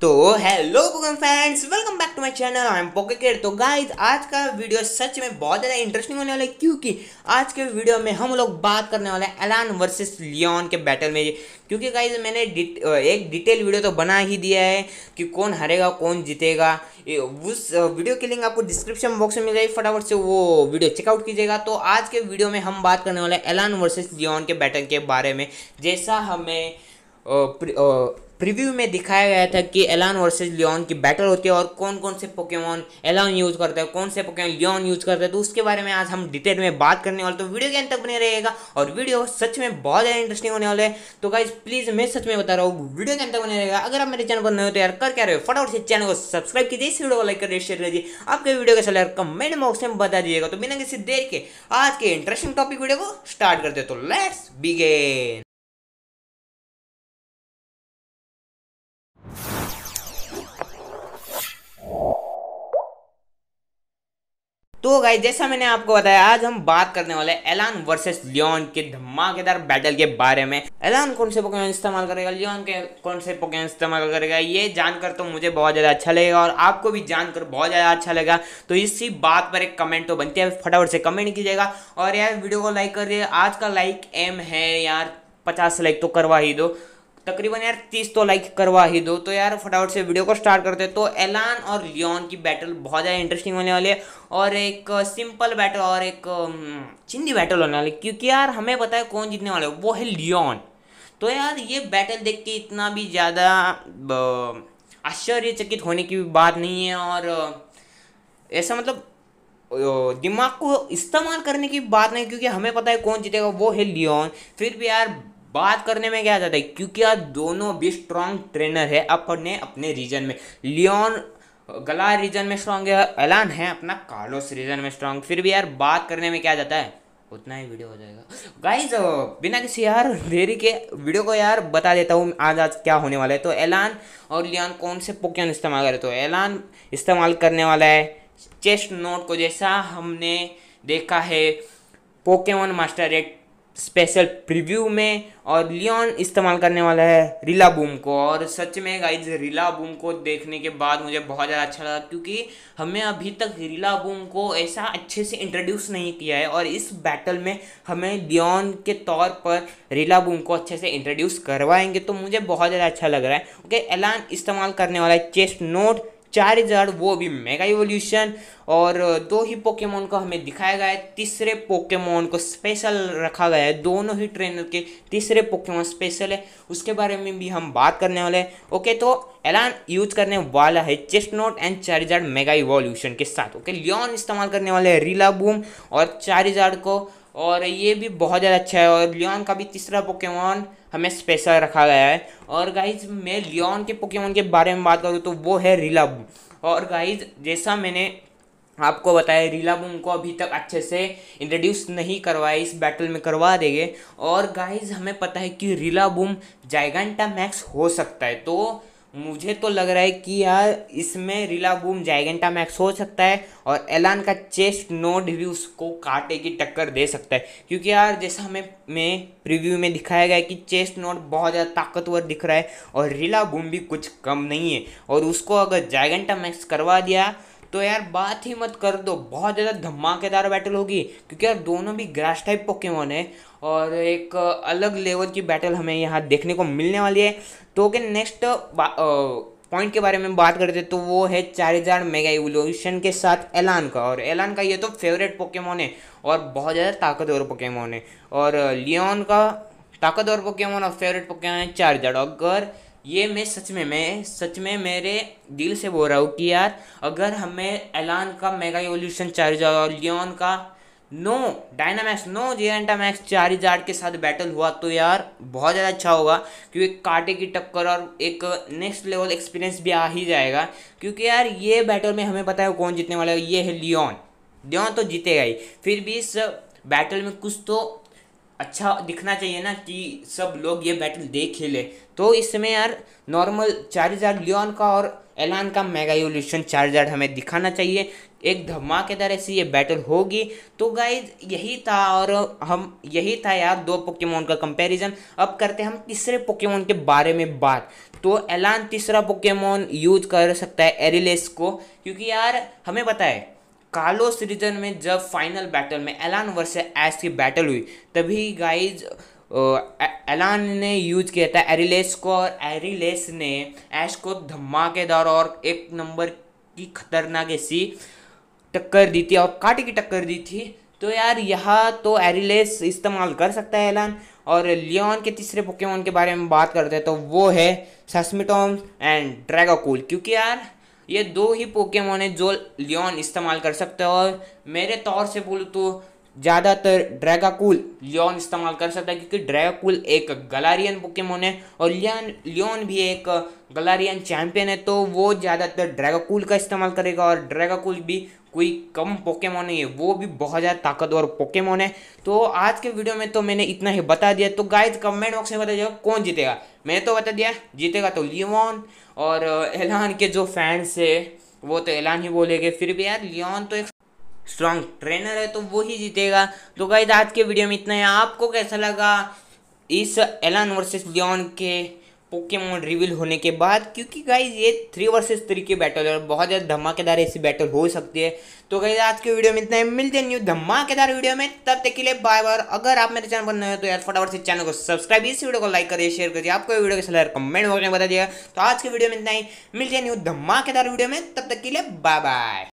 तो hello Pokemon fans welcome back to my channel I am पॉकेकेर तो guys आज का वीडियो सच में बहुत ज़्यादा इंटरेस्टिंग होने वाला है क्योंकि आज के वीडियो में हम लोग बात करने वाले हैं एलान वर्सेस लियोन के बैटल में क्योंकि गाइस मैंने डिट, एक डिटेल वीडियो तो बना ही दिया है कि कौन हारेगा कौन जीतेगा उस वीडियो की लिंक आपको डिस्क्रिप्शन बॉक्स में मिल जाएगी फटाफट से वो वीडियो चेकआउट कीजिएगा तो आज के वीडियो में हम बात करने वाले एलान वर्सेस लियोन के बैटल के बारे में जैसा हमें प्रीव्यू में दिखाया गया था कि एलान वर्सेज लियोन की बैटल होती है और कौन कौन से पोकेमॉन एलान यूज़ करता है कौन से पोकेमॉन लियोन यूज़ करता है तो उसके बारे में आज हम डिटेल में बात करने वाले तो वीडियो के अंत तक बने रहेगा और वीडियो सच में बहुत ज़्यादा इंटरेस्टिंग होने वाले हैं तो गाइज प्लीज़ मैं सच में बता रहा हूँ वीडियो के अंत तक बने रहेगा अगर आप मेरे चैनल पर नए हो तो यार कर क्या रहे हो फटाफट से चैनल को सब्सक्राइब कीजिए इस वीडियो को लाइक करिए शेयर करिए आपके वीडियो कैसा लगा कमेंट बॉक्स में बता दीजिएगा तो बिना किसी देर के आज के इंटरेस्टिंग टॉपिक वीडियो को स्टार्ट करते तो लेट्स बिगेन तो गाई जैसा मैंने आपको बताया आज हम बात करने वाले एलान वर्सेस लियोन के धमाकेदार बैटल के बारे में एलान कौन से पोकेमोन इस्तेमाल करेगा लियोन के कौन से पोकेमोन इस्तेमाल करेगा ये जानकर तो मुझे बहुत ज़्यादा अच्छा लगेगा और आपको भी जानकर बहुत ज़्यादा अच्छा लगेगा तो इसी बात पर एक कमेंट तो बनती है फटाफट से कमेंट कीजिएगा और यार वीडियो को लाइक करिए आज का लाइक एम है यार पचास लाइक तो करवा ही दो तकरीबन यार तीस तो लाइक करवा ही दो तो यार फटाफट से वीडियो को स्टार्ट करते हैं तो एलान और लियोन की बैटल बहुत ज़्यादा इंटरेस्टिंग होने वाली है और एक सिंपल बैटल और एक चिंदी बैटल होने वाली क्योंकि यार हमें पता है कौन जीतने वाले वो है लियोन तो यार ये बैटल देख के इतना भी ज़्यादा आश्चर्यचकित होने की बात नहीं है और ऐसा मतलब दिमाग को इस्तेमाल करने की बात नहीं क्योंकि हमें पता है कौन जीतेगा वो है लियोन फिर भी यार बात करने में क्या जाता है क्योंकि यार दोनों भी स्ट्रांग ट्रेनर है अपने अपने रीजन में लियोन गला रीजन में स्ट्रांग है एलान है अपना कार्लोस रीजन में स्ट्रांग फिर भी यार बात करने में क्या जाता है उतना ही वीडियो हो जाएगा गाइज बिना किसी यार देरी के वीडियो को यार बता देता हूँ आज आज क्या होने वाला है तो ऐलान और लियान कौन से पोकियन इस्तेमाल करे तो ऐलान इस्तेमाल करने वाला है चेस्ट नोट को जैसा हमने देखा है पोकेमोन मास्टर एक स्पेशल प्रीव्यू में और लियोन इस्तेमाल करने वाला है रिला बूम को और सच में गाइज रिला बूम को देखने के बाद मुझे बहुत ज़्यादा अच्छा लगा क्योंकि हमें अभी तक रिला बूम को ऐसा अच्छे से इंट्रोड्यूस नहीं किया है और इस बैटल में हमें लियोन के तौर पर रिला बूम को अच्छे से इंट्रोड्यूस करवाएंगे तो मुझे बहुत ज़्यादा अच्छा लग रहा है ओके एलान इस्तेमाल करने वाला है चेस्ट नोट चार्जर वो भी मेगा इवोल्यूशन और दो ही पोकेमोन को हमें दिखाया गया है तीसरे पोकेमोन को स्पेशल रखा गया है दोनों ही ट्रेनर के तीसरे पोकेमोन स्पेशल है उसके बारे में भी हम बात करने वाले हैं ओके तो एलान यूज करने वाला है Chesnaught and Charizard mega evolution के साथ ओके लियोन इस्तेमाल करने वाले हैं रीला बूम और चार्जार्ड को और ये भी बहुत ज़्यादा अच्छा है और लियोन का भी तीसरा पोकेमॉन हमें स्पेशल रखा गया है और गाइज मैं लियोन के पोकेमॉन के बारे में बात करूँ तो वो है रिलब और गाइज जैसा मैंने आपको बताया रिलाबूम को अभी तक अच्छे से इंट्रोड्यूस नहीं करवाए इस बैटल में करवा देंगे और गाइज हमें पता है कि रीलाबूम जाइगंटा मैक्स हो सकता है तो मुझे तो लग रहा है कि यार इसमें रिलागूम जैगेंटा मैक्स हो सकता है और एलान का चेस्ट नोड भी उसको काटे की टक्कर दे सकता है क्योंकि यार जैसा हमें में प्रीव्यू में दिखाया गया है कि चेस्ट नोड बहुत ज़्यादा ताकतवर दिख रहा है और रिलागूम भी कुछ कम नहीं है और उसको अगर जैगेंटा मैक्स करवा दिया तो यार बात ही मत कर दो बहुत ज़्यादा धमाकेदार बैटल होगी क्योंकि यार दोनों भी ग्रास टाइप पोकेमोन है और एक अलग लेवल की बैटल हमें यहाँ देखने को मिलने वाली है तो ओके नेक्स्ट पॉइंट के बारे में बात करते तो वो है चारिजार मेगा इवोल्यूशन के साथ एलान का और एलान का ये तो फेवरेट पोकेमोन है और बहुत ज़्यादा ताकतवर पोकेमोन है और लियोन का ताकतवर पोकेमोन और फेवरेट पोकेमोन है हजार अगर ये मैं सच में मैं सच में मेरे दिल से बोल रहा हूँ कि यार अगर हमें एलान का मेगा एवोल्यूशन चार्जर और लियोन का no Dynamax no Gigantamax Charizard के साथ बैटल हुआ तो यार बहुत ज़्यादा अच्छा होगा क्योंकि कांटे की टक्कर और एक नेक्स्ट लेवल एक्सपीरियंस भी आ ही जाएगा क्योंकि यार ये बैटल में हमें पता है कौन जीतने वाला है ये है लियोन लियोन तो जीतेगा ही फिर भी इस बैटल में कुछ तो अच्छा दिखना चाहिए ना कि सब लोग ये बैटल देख ही ले तो इसमें यार नॉर्मल चार्जर लियोन का और एलान का मेगा यूल्यूशन चार्जर हमें दिखाना चाहिए एक धमाकेदार ऐसी ये बैटल होगी तो गाइज यही था और हम यही था यार दो पोकेमोन का कंपैरिजन अब करते हैं हम तीसरे पोकेमोन के बारे में बात तो एलान तीसरा पोकेमोन यूज कर सकता है एरिलेस को क्योंकि यार हमें पता है कार्लोस रीजन में जब फाइनल बैटल में एलान वर्ष एस की बैटल हुई तभी गाइज एलान ने यूज किया था एरिलेस को और एरिलेस ने ऐश को धमाकेदार और एक नंबर की खतरनाक ऐसी टक्कर दी थी और काटे की टक्कर दी थी तो यार यह तो एरिलेस इस्तेमाल कर सकता है एलान और लियोन के तीसरे पोकेमोन के बारे में बात करते हैं तो वो है सस्मिटोम एंड ड्रैगाकूल क्योंकि यार ये दो ही पोकेमोन है जो लियोन इस्तेमाल कर सकते हो और मेरे तौर से बोलूँ तो ज़्यादातर ड्रैगाकूल लियोन इस्तेमाल कर सकता है क्योंकि ड्रैगाकूल एक गलारियन पोकेमोन है और लियन लियोन भी एक गलारियन चैंपियन है तो वो ज़्यादातर ड्रैगाकूल का इस्तेमाल करेगा और ड्रैगाकूल भी कोई कम पोकेमोन नहीं है वो भी बहुत ज़्यादा ताकतवर पोकेमोन है तो आज के वीडियो में तो मैंने इतना ही बता दिया तो गाइज कमेंट बॉक्स में बता दिया कौन जीतेगा मैंने तो बता दिया जीतेगा तो लियोन और एलान के जो फैंस है वो तो ऐलान ही बोलेगे फिर भी यार लियोन तो एक स्ट्रांग ट्रेनर है तो वो ही जीतेगा तो गाइज आज के वीडियो में इतना है आपको कैसा लगा इस एलान वर्सेस लियोन के पोकेमोन रिवील होने के बाद क्योंकि गाइज ये थ्री वर्सेस थ्री की बैटल है और बहुत ज़्यादा धमाकेदार ऐसी बैटल हो सकती है तो गाइज आज के वीडियो में इतना है मिलते हैं न्यू धमाकेदार वीडियो में तब तक के लिए बाय बाय अगर आप मेरे चैनल पर नए हो तो यार फटाफट से चैनल को सब्सक्राइब इस वीडियो को लाइक करिए शेयर करिए आपको वीडियो कैसा लगा कमेंट बॉक्स में बता दिया तो आज के वीडियो में इतना ही मिलते हैं न्यू धमाकेदार वीडियो में तब तक के लिए बाय बाय